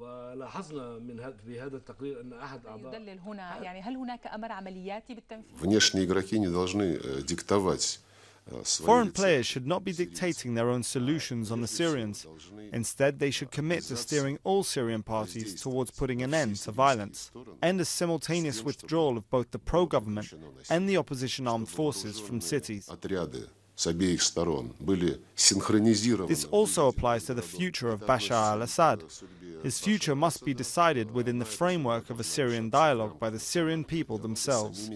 Внешние игроки не должны э, диктовать э, Foreign players should not be dictating their own solutions on the Syrians. Instead, they should commit to steering all Syrian parties towards putting an end to violence and a simultaneous withdrawal of both the pro government and the opposition armed forces from cities. This also applies to the future of Bashar al-Assad. His future must be decided within the framework of a Syrian dialogue by the Syrian people themselves.